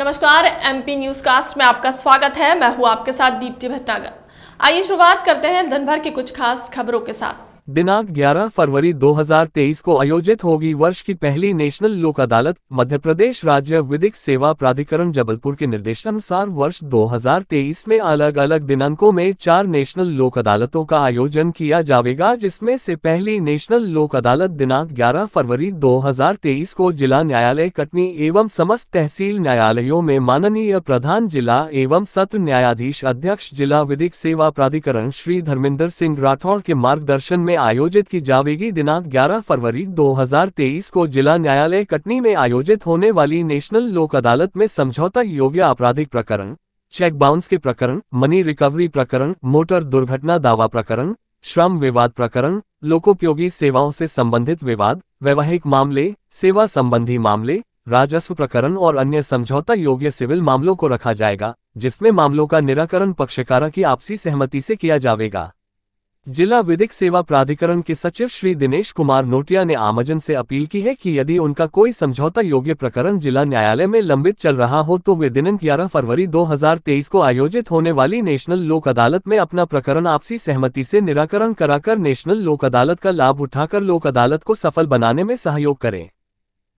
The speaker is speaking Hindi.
नमस्कार एमपी न्यूज कास्ट में आपका स्वागत है मैं हूँ आपके साथ दीप्ति भट्टागर आइए शुरुआत करते हैं दिन भर की कुछ खास खबरों के साथ दिनांक 11 फरवरी 2023 को आयोजित होगी वर्ष की पहली नेशनल लोक अदालत मध्य प्रदेश राज्य विधिक सेवा प्राधिकरण जबलपुर के निर्देशानुसार वर्ष 2023 में अलग अलग दिनांकों में चार नेशनल लोक अदालतों का आयोजन किया जाएगा जिसमें से पहली नेशनल लोक अदालत दिनांक 11 फरवरी 2023 को जिला न्यायालय कटनी एवं समस्त तहसील न्यायालयों में माननीय प्रधान जिला एवं सत्र न्यायाधीश अध्यक्ष जिला विधिक सेवा प्राधिकरण श्री धर्मेंद्र सिंह राठौड़ के मार्गदर्शन में आयोजित की जाएगी दिनांक 11 फरवरी 2023 को जिला न्यायालय कटनी में आयोजित होने वाली नेशनल लोक अदालत में समझौता योग्य आपराधिक प्रकरण चेक बाउंस के प्रकरण मनी रिकवरी प्रकरण मोटर दुर्घटना दावा प्रकरण श्रम विवाद प्रकरण लोकोपयोगी सेवाओं से संबंधित विवाद वैवाहिक मामले सेवा संबंधी मामले राजस्व प्रकरण और अन्य समझौता योग्य सिविल मामलों को रखा जाएगा जिसमें मामलों का निराकरण पक्षकारा की आपसी सहमति से किया जाएगा जिला विधिक सेवा प्राधिकरण के सचिव श्री दिनेश कुमार नोटिया ने आमजन से अपील की है कि यदि उनका कोई समझौता योग्य प्रकरण जिला न्यायालय में लंबित चल रहा हो तो वे दिन ग्यारह फरवरी 2023 को आयोजित होने वाली नेशनल लोक अदालत में अपना प्रकरण आपसी सहमति से निराकरण कराकर नेशनल लोक अदालत का लाभ उठाकर लोक अदालत को सफल बनाने में सहयोग करें